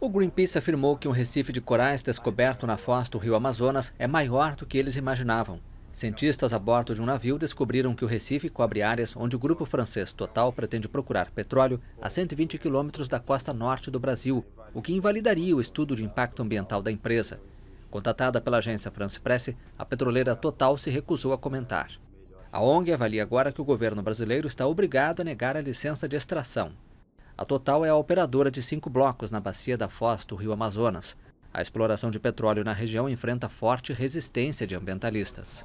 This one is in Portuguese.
O Greenpeace afirmou que um recife de corais descoberto na foz do rio Amazonas é maior do que eles imaginavam. Cientistas a bordo de um navio descobriram que o recife cobre áreas onde o grupo francês Total pretende procurar petróleo a 120 quilômetros da costa norte do Brasil, o que invalidaria o estudo de impacto ambiental da empresa. Contatada pela agência France Presse, a petroleira Total se recusou a comentar. A ONG avalia agora que o governo brasileiro está obrigado a negar a licença de extração, a Total é a operadora de cinco blocos na bacia da Foz do Rio Amazonas. A exploração de petróleo na região enfrenta forte resistência de ambientalistas.